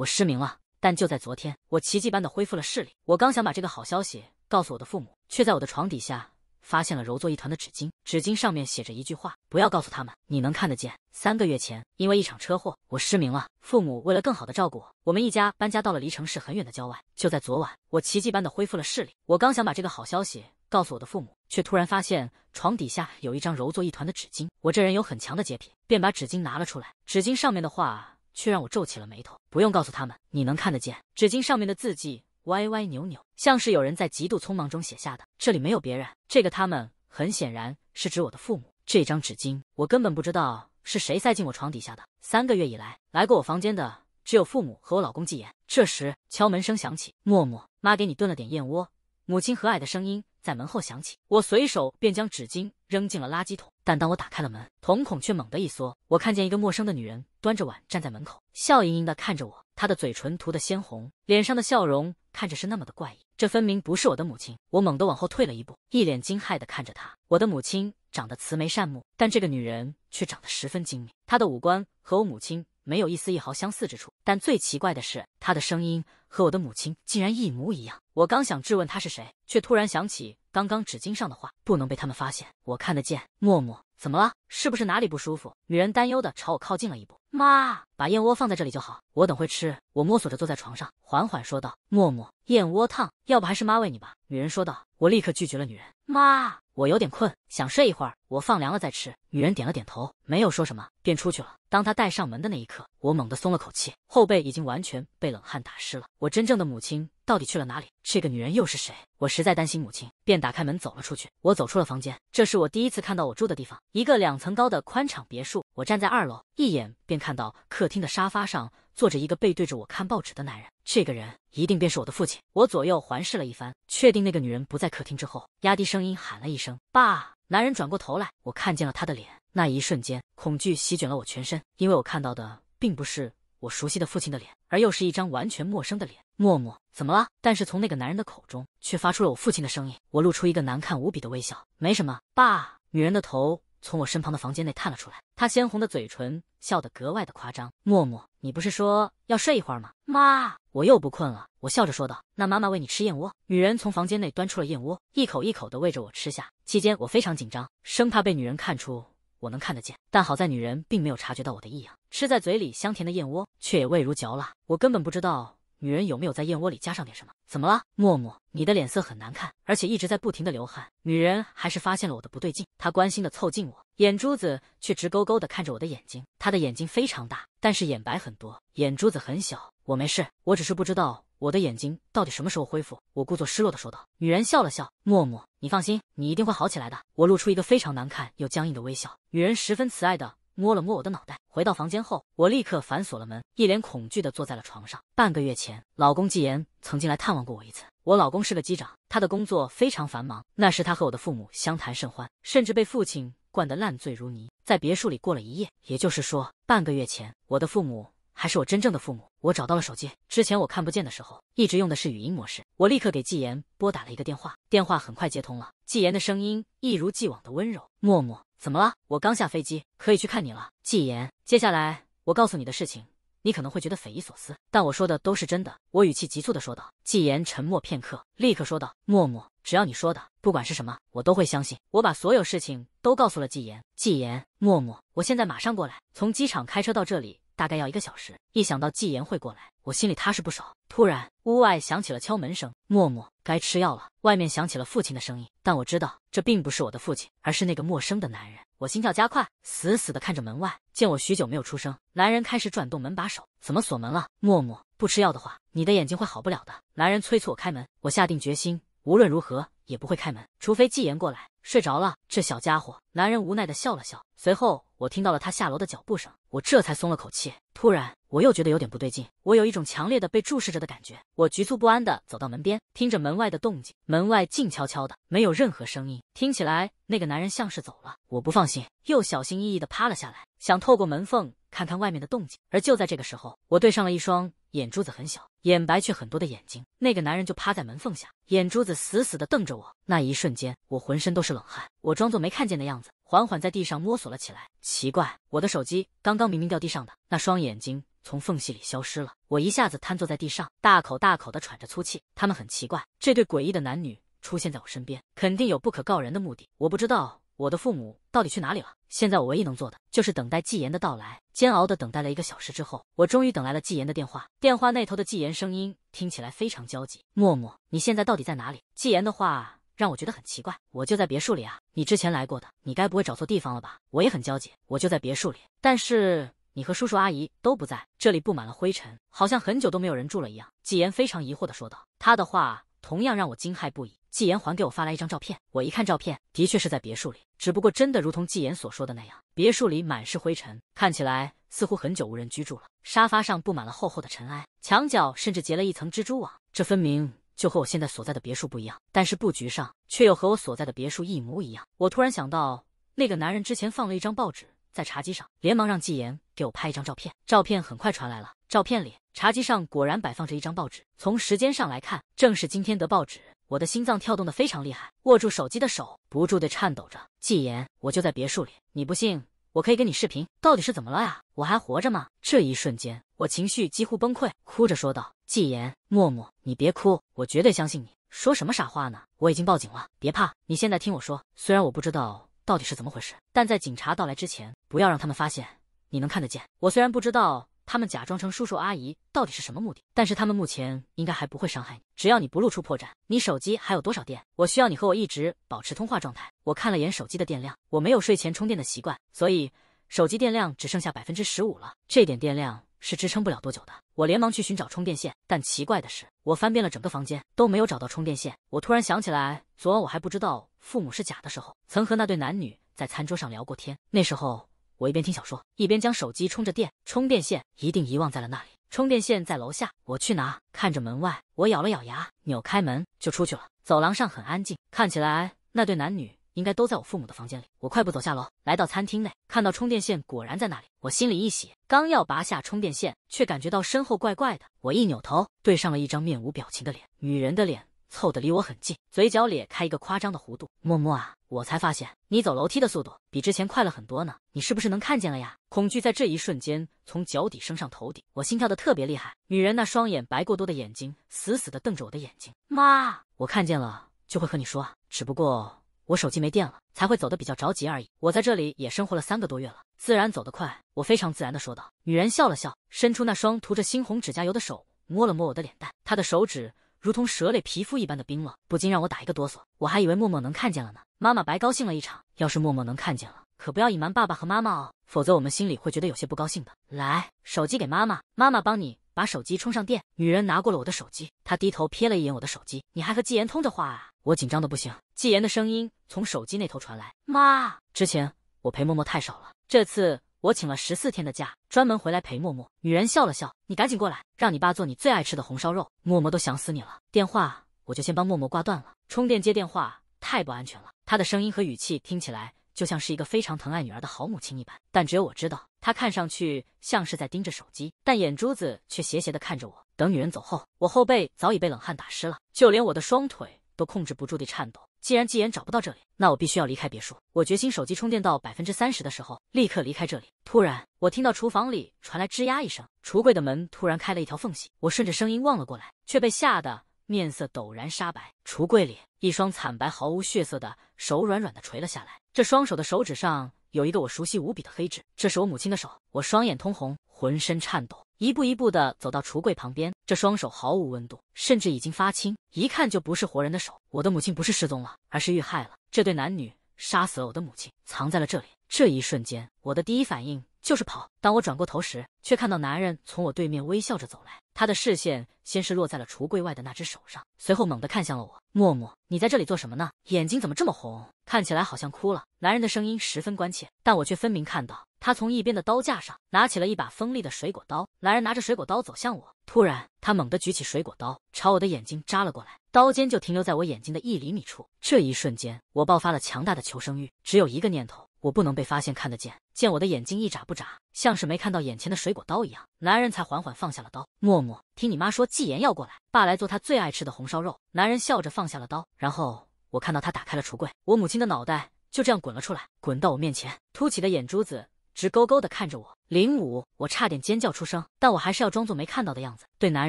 我失明了，但就在昨天，我奇迹般的恢复了视力。我刚想把这个好消息告诉我的父母，却在我的床底下发现了揉作一团的纸巾。纸巾上面写着一句话：“不要告诉他们，你能看得见。”三个月前，因为一场车祸，我失明了。父母为了更好的照顾我，我们一家搬家到了离城市很远的郊外。就在昨晚，我奇迹般的恢复了视力。我刚想把这个好消息告诉我的父母，却突然发现床底下有一张揉作一团的纸巾。我这人有很强的洁癖，便把纸巾拿了出来。纸巾上面的话。却让我皱起了眉头。不用告诉他们，你能看得见。纸巾上面的字迹歪歪扭扭，像是有人在极度匆忙中写下的。这里没有别人，这个他们很显然是指我的父母。这张纸巾，我根本不知道是谁塞进我床底下的。三个月以来，来过我房间的只有父母和我老公纪言。这时，敲门声响起。默默，妈给你炖了点燕窝。母亲和蔼的声音。在门后响起，我随手便将纸巾扔进了垃圾桶。但当我打开了门，瞳孔却猛地一缩。我看见一个陌生的女人端着碗站在门口，笑盈盈的看着我。她的嘴唇涂得鲜红，脸上的笑容看着是那么的怪异。这分明不是我的母亲。我猛地往后退了一步，一脸惊骇的看着她。我的母亲长得慈眉善目，但这个女人却长得十分精明。她的五官和我母亲。没有一丝一毫相似之处，但最奇怪的是，他的声音和我的母亲竟然一模一样。我刚想质问他是谁，却突然想起刚刚纸巾上的话，不能被他们发现。我看得见，默默，怎么了？是不是哪里不舒服？女人担忧的朝我靠近了一步。妈，把燕窝放在这里就好，我等会吃。我摸索着坐在床上，缓缓说道。默默，燕窝烫，要不还是妈喂你吧。女人说道。我立刻拒绝了女人。妈。我有点困，想睡一会儿。我放凉了再吃。女人点了点头，没有说什么，便出去了。当她带上门的那一刻，我猛地松了口气，后背已经完全被冷汗打湿了。我真正的母亲到底去了哪里？这个女人又是谁？我实在担心母亲，便打开门走了出去。我走出了房间，这是我第一次看到我住的地方，一个两层高的宽敞别墅。我站在二楼，一眼便看到客厅的沙发上。坐着一个背对着我看报纸的男人，这个人一定便是我的父亲。我左右环视了一番，确定那个女人不在客厅之后，压低声音喊了一声：“爸！”男人转过头来，我看见了他的脸。那一瞬间，恐惧席卷了我全身，因为我看到的并不是我熟悉的父亲的脸，而又是一张完全陌生的脸。默默，怎么了？但是从那个男人的口中，却发出了我父亲的声音。我露出一个难看无比的微笑：“没什么，爸。”女人的头。从我身旁的房间内探了出来，她鲜红的嘴唇笑得格外的夸张。默默，你不是说要睡一会儿吗？妈，我又不困了。我笑着说道。那妈妈喂你吃燕窝。女人从房间内端出了燕窝，一口一口的喂着我吃下。期间我非常紧张，生怕被女人看出我能看得见。但好在女人并没有察觉到我的异样。吃在嘴里香甜的燕窝，却也味如嚼蜡。我根本不知道。女人有没有在燕窝里加上点什么？怎么了，默默？你的脸色很难看，而且一直在不停的流汗。女人还是发现了我的不对劲，她关心的凑近我，眼珠子却直勾勾的看着我的眼睛。她的眼睛非常大，但是眼白很多，眼珠子很小。我没事，我只是不知道我的眼睛到底什么时候恢复。我故作失落的说道。女人笑了笑，默默，你放心，你一定会好起来的。我露出一个非常难看又僵硬的微笑。女人十分慈爱的。摸了摸我的脑袋，回到房间后，我立刻反锁了门，一脸恐惧的坐在了床上。半个月前，老公纪言曾经来探望过我一次。我老公是个机长，他的工作非常繁忙。那时他和我的父母相谈甚欢，甚至被父亲灌得烂醉如泥，在别墅里过了一夜。也就是说，半个月前，我的父母还是我真正的父母。我找到了手机，之前我看不见的时候，一直用的是语音模式。我立刻给纪言拨打了一个电话，电话很快接通了。纪言的声音一如既往的温柔，默默。怎么了？我刚下飞机，可以去看你了，纪言。接下来我告诉你的事情，你可能会觉得匪夷所思，但我说的都是真的。我语气急促的说道。纪言沉默片刻，立刻说道：“默默，只要你说的，不管是什么，我都会相信。”我把所有事情都告诉了纪言。纪言，默默，我现在马上过来，从机场开车到这里。大概要一个小时。一想到纪言会过来，我心里踏实不少。突然，屋外响起了敲门声。默默，该吃药了。外面响起了父亲的声音，但我知道这并不是我的父亲，而是那个陌生的男人。我心跳加快，死死地看着门外。见我许久没有出声，男人开始转动门把手。怎么锁门了？默默，不吃药的话，你的眼睛会好不了的。男人催促我开门。我下定决心，无论如何也不会开门，除非纪言过来。睡着了，这小家伙。男人无奈的笑了笑，随后我听到了他下楼的脚步声，我这才松了口气。突然，我又觉得有点不对劲，我有一种强烈的被注视着的感觉。我局促不安的走到门边，听着门外的动静，门外静悄悄的，没有任何声音，听起来那个男人像是走了。我不放心，又小心翼翼的趴了下来，想透过门缝看看外面的动静。而就在这个时候，我对上了一双。眼珠子很小，眼白却很多的眼睛，那个男人就趴在门缝下，眼珠子死死的瞪着我。那一瞬间，我浑身都是冷汗。我装作没看见的样子，缓缓在地上摸索了起来。奇怪，我的手机刚刚明明掉地上的，那双眼睛从缝隙里消失了。我一下子瘫坐在地上，大口大口的喘着粗气。他们很奇怪，这对诡异的男女出现在我身边，肯定有不可告人的目的。我不知道我的父母到底去哪里了。现在我唯一能做的就是等待纪言的到来，煎熬的等待了一个小时之后，我终于等来了纪言的电话。电话那头的纪言声音听起来非常焦急：“默默，你现在到底在哪里？”纪言的话让我觉得很奇怪。我就在别墅里啊，你之前来过的，你该不会找错地方了吧？我也很焦急，我就在别墅里，但是你和叔叔阿姨都不在这里，布满了灰尘，好像很久都没有人住了一样。纪言非常疑惑的说道，他的话同样让我惊骇不已。纪言还给我发来一张照片，我一看照片，的确是在别墅里，只不过真的如同纪言所说的那样，别墅里满是灰尘，看起来似乎很久无人居住了。沙发上布满了厚厚的尘埃，墙角甚至结了一层蜘蛛网，这分明就和我现在所在的别墅不一样，但是布局上却又和我所在的别墅一模一样。我突然想到，那个男人之前放了一张报纸在茶几上，连忙让纪言给我拍一张照片。照片很快传来了，照片里茶几上果然摆放着一张报纸，从时间上来看，正是今天的报纸。我的心脏跳动得非常厉害，握住手机的手不住地颤抖着。纪言，我就在别墅里，你不信，我可以跟你视频。到底是怎么了呀？我还活着吗？这一瞬间，我情绪几乎崩溃，哭着说道：“纪言，默默，你别哭，我绝对相信你。说什么傻话呢？我已经报警了，别怕。你现在听我说，虽然我不知道到底是怎么回事，但在警察到来之前，不要让他们发现。你能看得见？我虽然不知道。”他们假装成叔叔阿姨，到底是什么目的？但是他们目前应该还不会伤害你，只要你不露出破绽。你手机还有多少电？我需要你和我一直保持通话状态。我看了眼手机的电量，我没有睡前充电的习惯，所以手机电量只剩下百分之十五了。这点电量是支撑不了多久的。我连忙去寻找充电线，但奇怪的是，我翻遍了整个房间都没有找到充电线。我突然想起来，昨晚我还不知道父母是假的时候，曾和那对男女在餐桌上聊过天。那时候。我一边听小说，一边将手机充着电，充电线一定遗忘在了那里。充电线在楼下，我去拿。看着门外，我咬了咬牙，扭开门就出去了。走廊上很安静，看起来那对男女应该都在我父母的房间里。我快步走下楼，来到餐厅内，看到充电线果然在那里，我心里一喜，刚要拔下充电线，却感觉到身后怪怪的。我一扭头，对上了一张面无表情的脸，女人的脸。凑得离我很近，嘴角咧开一个夸张的弧度。默默啊，我才发现你走楼梯的速度比之前快了很多呢，你是不是能看见了呀？恐惧在这一瞬间从脚底升上头顶，我心跳的特别厉害。女人那双眼白过多的眼睛死死的瞪着我的眼睛。妈，我看见了就会和你说，只不过我手机没电了，才会走得比较着急而已。我在这里也生活了三个多月了，自然走得快。我非常自然的说道。女人笑了笑，伸出那双涂着猩红指甲油的手摸了摸我的脸蛋，她的手指。如同蛇类皮肤一般的冰冷，不禁让我打一个哆嗦。我还以为默默能看见了呢，妈妈白高兴了一场。要是默默能看见了，可不要隐瞒爸爸和妈妈哦，否则我们心里会觉得有些不高兴的。来，手机给妈妈，妈妈帮你把手机充上电。女人拿过了我的手机，她低头瞥了一眼我的手机，你还和纪言通着话啊？我紧张的不行。纪言的声音从手机那头传来，妈，之前我陪默默太少了，这次。我请了十四天的假，专门回来陪默默。女人笑了笑，你赶紧过来，让你爸做你最爱吃的红烧肉。默默都想死你了。电话我就先帮默默挂断了，充电接电话太不安全了。她的声音和语气听起来就像是一个非常疼爱女儿的好母亲一般，但只有我知道，她看上去像是在盯着手机，但眼珠子却斜斜的看着我。等女人走后，我后背早已被冷汗打湿了，就连我的双腿都控制不住地颤抖。既然纪言找不到这里，那我必须要离开别墅。我决心手机充电到百分之三十的时候，立刻离开这里。突然，我听到厨房里传来吱呀一声，橱柜的门突然开了一条缝隙。我顺着声音望了过来，却被吓得面色陡然煞白。橱柜里，一双惨白毫无血色的手软软的垂了下来。这双手的手指上有一个我熟悉无比的黑痣，这是我母亲的手。我双眼通红，浑身颤抖。一步一步的走到橱柜旁边，这双手毫无温度，甚至已经发青，一看就不是活人的手。我的母亲不是失踪了，而是遇害了。这对男女杀死了我的母亲，藏在了这里。这一瞬间，我的第一反应就是跑。当我转过头时，却看到男人从我对面微笑着走来。他的视线先是落在了橱柜外的那只手上，随后猛地看向了我。默默，你在这里做什么呢？眼睛怎么这么红？看起来好像哭了。男人的声音十分关切，但我却分明看到。他从一边的刀架上拿起了一把锋利的水果刀，男人拿着水果刀走向我。突然，他猛地举起水果刀，朝我的眼睛扎了过来，刀尖就停留在我眼睛的一厘米处。这一瞬间，我爆发了强大的求生欲，只有一个念头：我不能被发现，看得见。见我的眼睛一眨不眨，像是没看到眼前的水果刀一样，男人才缓缓放下了刀。默默，听你妈说纪言要过来，爸来做他最爱吃的红烧肉。男人笑着放下了刀，然后我看到他打开了橱柜，我母亲的脑袋就这样滚了出来，滚到我面前，凸起的眼珠子。直勾勾的看着我，林武，我差点尖叫出声，但我还是要装作没看到的样子，对男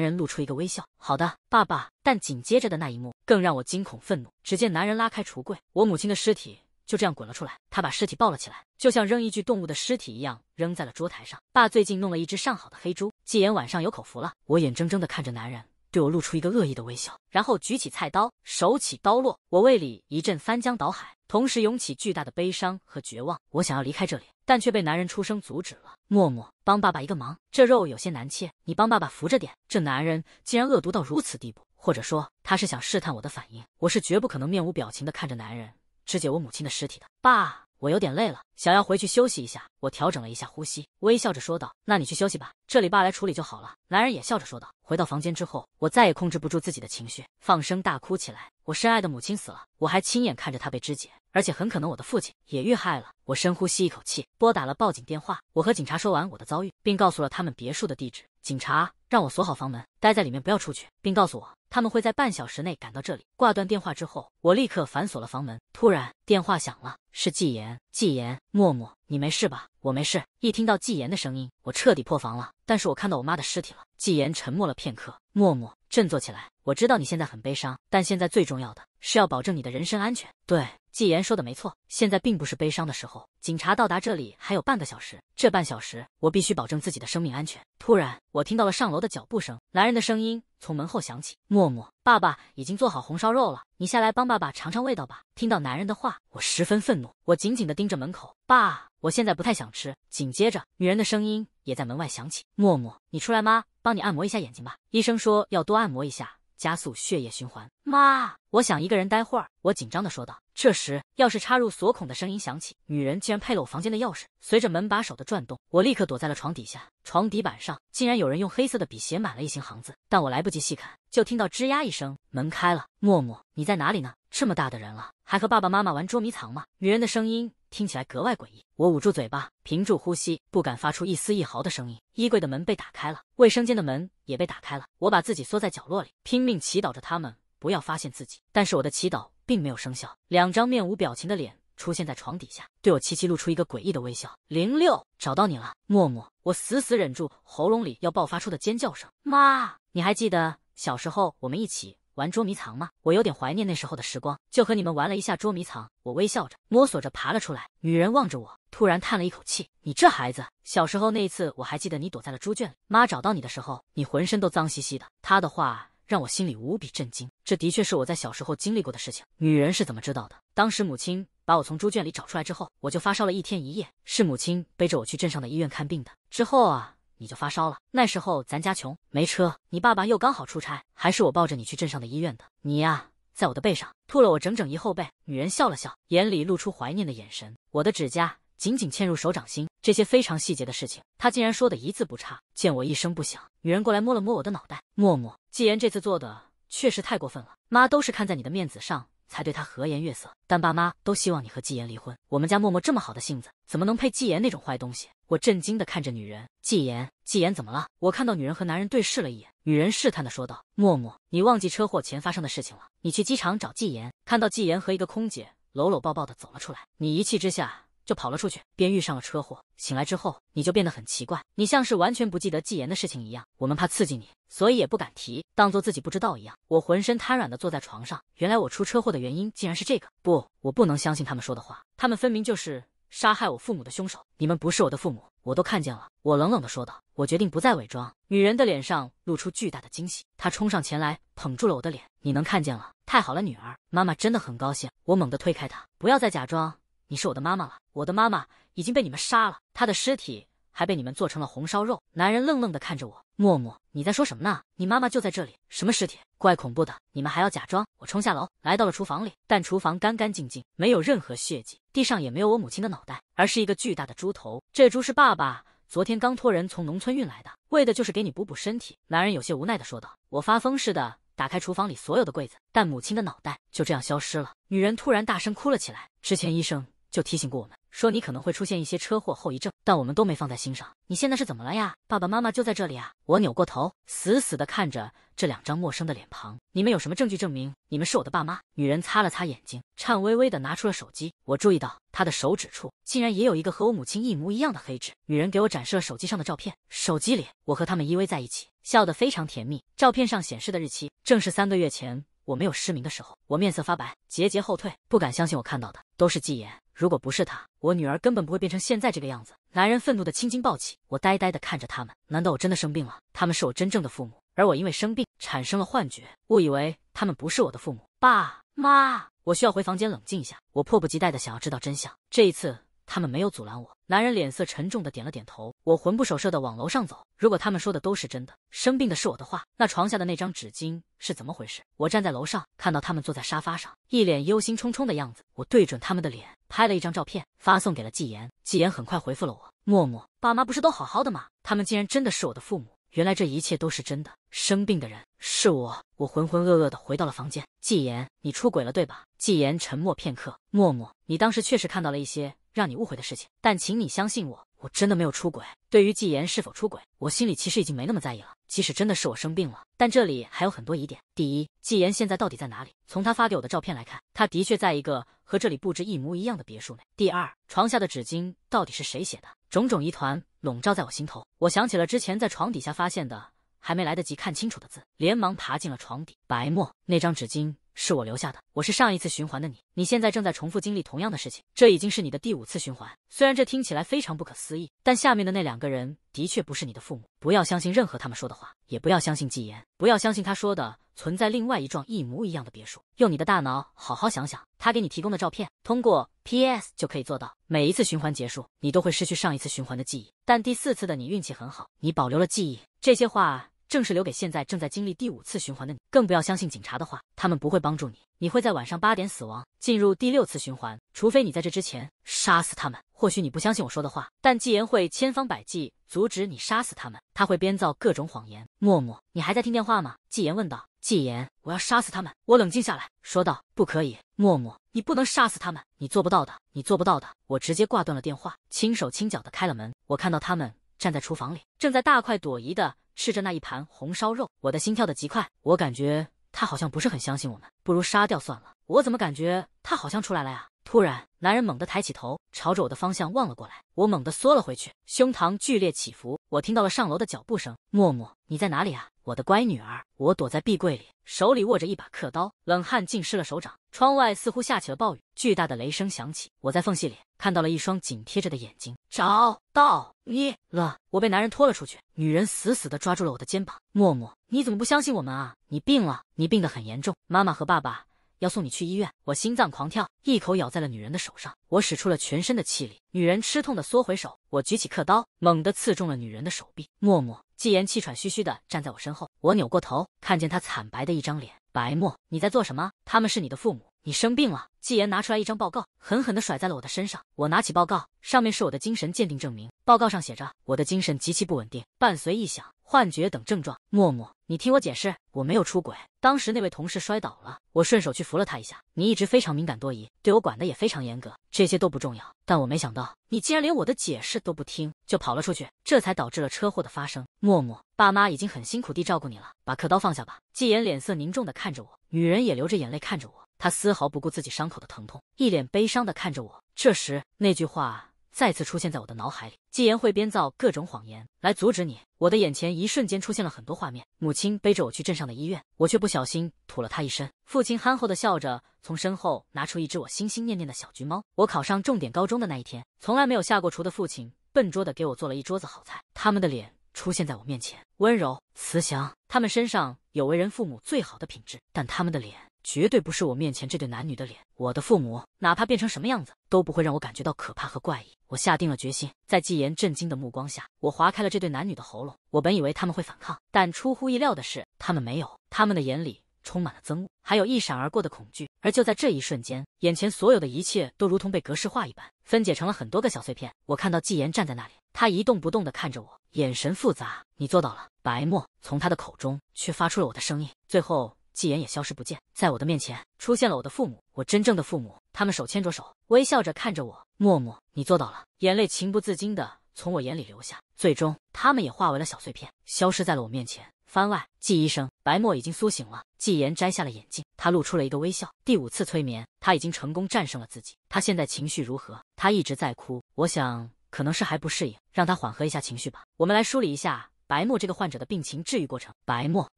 人露出一个微笑。好的，爸爸。但紧接着的那一幕更让我惊恐愤怒。只见男人拉开橱柜，我母亲的尸体就这样滚了出来，他把尸体抱了起来，就像扔一具动物的尸体一样扔在了桌台上。爸最近弄了一只上好的黑猪，季言晚上有口福了。我眼睁睁的看着男人。对我露出一个恶意的微笑，然后举起菜刀，手起刀落，我胃里一阵翻江倒海，同时涌起巨大的悲伤和绝望。我想要离开这里，但却被男人出声阻止了。默默，帮爸爸一个忙，这肉有些难切，你帮爸爸扶着点。这男人竟然恶毒到如此地步，或者说，他是想试探我的反应。我是绝不可能面无表情的看着男人肢解我母亲的尸体的。爸。我有点累了，想要回去休息一下。我调整了一下呼吸，微笑着说道：“那你去休息吧，这里爸来处理就好了。”男人也笑着说道。回到房间之后，我再也控制不住自己的情绪，放声大哭起来。我深爱的母亲死了，我还亲眼看着她被肢解，而且很可能我的父亲也遇害了。我深呼吸一口气，拨打了报警电话。我和警察说完我的遭遇，并告诉了他们别墅的地址。警察让我锁好房门，待在里面不要出去，并告诉我他们会在半小时内赶到这里。挂断电话之后，我立刻反锁了房门。突然电话响了，是纪言。纪言，默默，你没事吧？我没事。一听到纪言的声音，我彻底破防了。但是我看到我妈的尸体了。纪言沉默了片刻，默默，振作起来。我知道你现在很悲伤，但现在最重要的是要保证你的人身安全。对。纪言说的没错，现在并不是悲伤的时候。警察到达这里还有半个小时，这半小时我必须保证自己的生命安全。突然，我听到了上楼的脚步声，男人的声音从门后响起：“默默，爸爸已经做好红烧肉了，你下来帮爸爸尝尝味道吧。”听到男人的话，我十分愤怒，我紧紧地盯着门口。爸，我现在不太想吃。紧接着，女人的声音也在门外响起：“默默，你出来吗？帮你按摩一下眼睛吧，医生说要多按摩一下。”加速血液循环。妈，我想一个人待会儿。我紧张的说道。这时，钥匙插入锁孔的声音响起，女人竟然配了我房间的钥匙。随着门把手的转动，我立刻躲在了床底下。床底板上竟然有人用黑色的笔写满了一行行字，但我来不及细看，就听到吱呀一声，门开了。默默，你在哪里呢？这么大的人了，还和爸爸妈妈玩捉迷藏吗？女人的声音。听起来格外诡异，我捂住嘴巴，屏住呼吸，不敢发出一丝一毫的声音。衣柜的门被打开了，卫生间的门也被打开了。我把自己缩在角落里，拼命祈祷着他们不要发现自己。但是我的祈祷并没有生效，两张面无表情的脸出现在床底下，对我齐齐露出一个诡异的微笑。零六找到你了，默默。我死死忍住喉咙里要爆发出的尖叫声，妈，你还记得小时候我们一起？玩捉迷藏吗？我有点怀念那时候的时光，就和你们玩了一下捉迷藏。我微笑着，摸索着爬了出来。女人望着我，突然叹了一口气：“你这孩子，小时候那一次我还记得，你躲在了猪圈里。妈找到你的时候，你浑身都脏兮兮的。”她的话让我心里无比震惊。这的确是我在小时候经历过的事情。女人是怎么知道的？当时母亲把我从猪圈里找出来之后，我就发烧了一天一夜，是母亲背着我去镇上的医院看病的。之后啊。你就发烧了，那时候咱家穷，没车，你爸爸又刚好出差，还是我抱着你去镇上的医院的。你呀，在我的背上吐了我整整一后背。女人笑了笑，眼里露出怀念的眼神。我的指甲紧紧嵌入手掌心，这些非常细节的事情，她竟然说的一字不差。见我一声不响，女人过来摸了摸我的脑袋。默默，纪言这次做的确实太过分了，妈都是看在你的面子上才对他和颜悦色，但爸妈都希望你和纪言离婚。我们家默默这么好的性子，怎么能配纪言那种坏东西？我震惊的看着女人，纪言，纪言怎么了？我看到女人和男人对视了一眼，女人试探的说道：“默默，你忘记车祸前发生的事情了？你去机场找纪言，看到纪言和一个空姐搂搂抱抱的走了出来，你一气之下就跑了出去，便遇上了车祸。醒来之后，你就变得很奇怪，你像是完全不记得纪言的事情一样。我们怕刺激你，所以也不敢提，当做自己不知道一样。”我浑身瘫软的坐在床上，原来我出车祸的原因竟然是这个！不，我不能相信他们说的话，他们分明就是……杀害我父母的凶手，你们不是我的父母，我都看见了。”我冷冷地说道。我决定不再伪装。女人的脸上露出巨大的惊喜，她冲上前来，捧住了我的脸。“你能看见了，太好了，女儿，妈妈真的很高兴。”我猛地推开她，“不要再假装你是我的妈妈了，我的妈妈已经被你们杀了，她的尸体。”还被你们做成了红烧肉。男人愣愣的看着我，默默，你在说什么呢？你妈妈就在这里，什么尸体，怪恐怖的。你们还要假装？我冲下楼，来到了厨房里，但厨房干干净净，没有任何血迹，地上也没有我母亲的脑袋，而是一个巨大的猪头。这猪是爸爸昨天刚托人从农村运来的，为的就是给你补补身体。男人有些无奈的说道。我发疯似的打开厨房里所有的柜子，但母亲的脑袋就这样消失了。女人突然大声哭了起来。之前医生就提醒过我们。说你可能会出现一些车祸后遗症，但我们都没放在心上。你现在是怎么了呀？爸爸妈妈就在这里啊！我扭过头，死死的看着这两张陌生的脸庞。你们有什么证据证明你们是我的爸妈？女人擦了擦眼睛，颤巍巍的拿出了手机。我注意到她的手指处竟然也有一个和我母亲一模一样的黑痣。女人给我展示了手机上的照片，手机里我和他们依偎在一起，笑得非常甜蜜。照片上显示的日期正是三个月前，我没有失明的时候。我面色发白，节节后退，不敢相信我看到的都是纪言。如果不是他，我女儿根本不会变成现在这个样子。男人愤怒的青筋暴起，我呆呆的看着他们。难道我真的生病了？他们是我真正的父母，而我因为生病产生了幻觉，误以为他们不是我的父母。爸妈，我需要回房间冷静一下。我迫不及待的想要知道真相。这一次，他们没有阻拦我。男人脸色沉重的点了点头，我魂不守舍的往楼上走。如果他们说的都是真的，生病的是我的话，那床下的那张纸巾是怎么回事？我站在楼上，看到他们坐在沙发上，一脸忧心忡忡的样子。我对准他们的脸拍了一张照片，发送给了纪言。纪言很快回复了我：默默，爸妈不是都好好的吗？他们竟然真的是我的父母！原来这一切都是真的，生病的人是我。我浑浑噩噩的回到了房间。纪言，你出轨了对吧？纪言沉默片刻，默默，你当时确实看到了一些。让你误会的事情，但请你相信我，我真的没有出轨。对于纪言是否出轨，我心里其实已经没那么在意了。即使真的是我生病了，但这里还有很多疑点。第一，纪言现在到底在哪里？从他发给我的照片来看，他的确在一个和这里布置一模一样的别墅内。第二，床下的纸巾到底是谁写的？种种疑团笼罩在我心头。我想起了之前在床底下发现的，还没来得及看清楚的字，连忙爬进了床底。白墨，那张纸巾。是我留下的，我是上一次循环的你，你现在正在重复经历同样的事情，这已经是你的第五次循环。虽然这听起来非常不可思议，但下面的那两个人的确不是你的父母，不要相信任何他们说的话，也不要相信纪言，不要相信他说的存在另外一幢一模一样的别墅。用你的大脑好好想想，他给你提供的照片，通过 P S 就可以做到。每一次循环结束，你都会失去上一次循环的记忆，但第四次的你运气很好，你保留了记忆。这些话。正是留给现在正在经历第五次循环的你。更不要相信警察的话，他们不会帮助你，你会在晚上八点死亡，进入第六次循环。除非你在这之前杀死他们。或许你不相信我说的话，但纪言会千方百计阻止你杀死他们，他会编造各种谎言。默默，你还在听电话吗？纪言问道。纪言，我要杀死他们。我冷静下来说道。不可以，默默，你不能杀死他们，你做不到的，你做不到的。我直接挂断了电话，轻手轻脚的开了门，我看到他们站在厨房里，正在大快朵颐的。吃着那一盘红烧肉，我的心跳的极快。我感觉他好像不是很相信我们，不如杀掉算了。我怎么感觉他好像出来了呀？突然，男人猛地抬起头，朝着我的方向望了过来。我猛地缩了回去，胸膛剧烈起伏。我听到了上楼的脚步声。默默，你在哪里啊？我的乖女儿。我躲在壁柜里，手里握着一把刻刀，冷汗浸湿了手掌。窗外似乎下起了暴雨，巨大的雷声响起。我在缝隙里。看到了一双紧贴着的眼睛，找到你了！我被男人拖了出去，女人死死地抓住了我的肩膀。默默，你怎么不相信我们啊？你病了，你病得很严重，妈妈和爸爸要送你去医院。我心脏狂跳，一口咬在了女人的手上。我使出了全身的气力，女人吃痛地缩回手。我举起刻刀，猛地刺中了女人的手臂。默默，纪言气喘吁吁地站在我身后，我扭过头，看见他惨白的一张脸。白沫，你在做什么？他们是你的父母。你生病了，纪言拿出来一张报告，狠狠的甩在了我的身上。我拿起报告，上面是我的精神鉴定证明。报告上写着，我的精神极其不稳定，伴随异响、幻觉等症状。默默，你听我解释，我没有出轨。当时那位同事摔倒了，我顺手去扶了他一下。你一直非常敏感多疑，对我管的也非常严格，这些都不重要。但我没想到，你竟然连我的解释都不听，就跑了出去，这才导致了车祸的发生。默默，爸妈已经很辛苦地照顾你了，把刻刀放下吧。纪言脸色凝重的看着我，女人也流着眼泪看着我。他丝毫不顾自己伤口的疼痛，一脸悲伤地看着我。这时，那句话再次出现在我的脑海里：“纪言会编造各种谎言来阻止你。”我的眼前一瞬间出现了很多画面：母亲背着我去镇上的医院，我却不小心吐了她一身；父亲憨厚地笑着，从身后拿出一只我心心念念的小橘猫；我考上重点高中的那一天，从来没有下过厨的父亲笨拙地给我做了一桌子好菜。他们的脸出现在我面前，温柔慈祥，他们身上有为人父母最好的品质，但他们的脸。绝对不是我面前这对男女的脸。我的父母，哪怕变成什么样子，都不会让我感觉到可怕和怪异。我下定了决心，在纪言震惊的目光下，我划开了这对男女的喉咙。我本以为他们会反抗，但出乎意料的是，他们没有。他们的眼里充满了憎恶，还有一闪而过的恐惧。而就在这一瞬间，眼前所有的一切都如同被格式化一般，分解成了很多个小碎片。我看到纪言站在那里，他一动不动地看着我，眼神复杂。你做到了，白沫从他的口中却发出了我的声音。最后。纪言也消失不见，在我的面前出现了我的父母，我真正的父母。他们手牵着手，微笑着看着我。默默，你做到了。眼泪情不自禁的从我眼里流下，最终他们也化为了小碎片，消失在了我面前。番外，纪医生，白墨已经苏醒了。纪言摘下了眼镜，他露出了一个微笑。第五次催眠，他已经成功战胜了自己。他现在情绪如何？他一直在哭，我想可能是还不适应，让他缓和一下情绪吧。我们来梳理一下。白沫这个患者的病情治愈过程。白沫，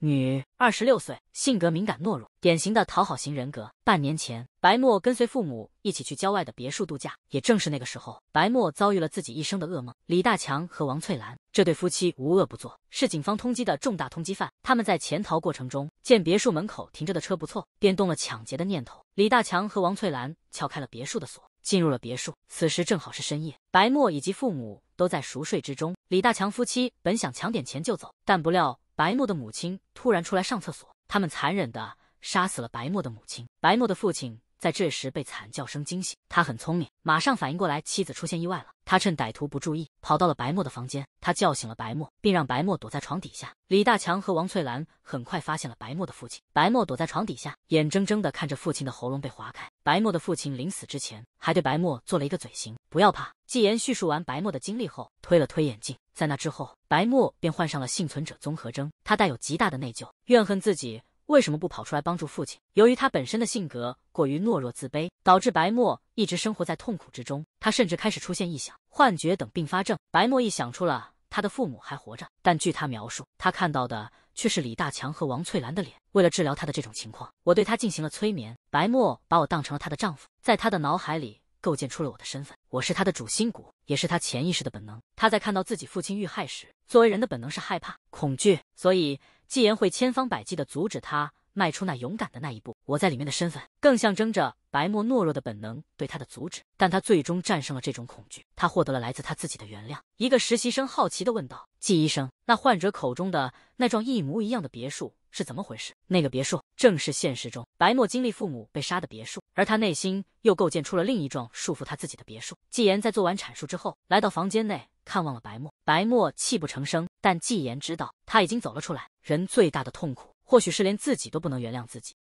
女，二十六岁，性格敏感懦弱，典型的讨好型人格。半年前，白沫跟随父母一起去郊外的别墅度假，也正是那个时候，白沫遭遇了自己一生的噩梦。李大强和王翠兰这对夫妻无恶不作，是警方通缉的重大通缉犯。他们在潜逃过程中，见别墅门口停着的车不错，便动了抢劫的念头。李大强和王翠兰撬开了别墅的锁。进入了别墅，此时正好是深夜，白沫以及父母都在熟睡之中。李大强夫妻本想抢点钱就走，但不料白沫的母亲突然出来上厕所，他们残忍的杀死了白沫的母亲，白沫的父亲。在这时被惨叫声惊醒，他很聪明，马上反应过来妻子出现意外了。他趁歹徒不注意，跑到了白沫的房间。他叫醒了白沫，并让白沫躲在床底下。李大强和王翠兰很快发现了白沫的父亲。白沫躲在床底下，眼睁睁的看着父亲的喉咙被划开。白沫的父亲临死之前，还对白沫做了一个嘴型，不要怕。纪言叙述完白沫的经历后，推了推眼镜。在那之后，白沫便患上了幸存者综合征。他带有极大的内疚，怨恨自己。为什么不跑出来帮助父亲？由于他本身的性格过于懦弱自卑，导致白沫一直生活在痛苦之中。他甚至开始出现臆想、幻觉等并发症。白沫一想出了他的父母还活着，但据他描述，他看到的却是李大强和王翠兰的脸。为了治疗他的这种情况，我对她进行了催眠。白沫把我当成了她的丈夫，在她的脑海里构建出了我的身份。我是她的主心骨，也是她潜意识的本能。她在看到自己父亲遇害时，作为人的本能是害怕、恐惧，所以。纪言会千方百计地阻止他迈出那勇敢的那一步。我在里面的身份，更象征着白沫懦弱的本能对他的阻止。但他最终战胜了这种恐惧，他获得了来自他自己的原谅。一个实习生好奇地问道：“纪医生，那患者口中的那幢一模一样的别墅？”是怎么回事？那个别墅正是现实中白墨经历父母被杀的别墅，而他内心又构建出了另一幢束缚他自己的别墅。纪言在做完阐述之后，来到房间内看望了白墨，白墨泣不成声，但纪言知道他已经走了出来。人最大的痛苦，或许是连自己都不能原谅自己。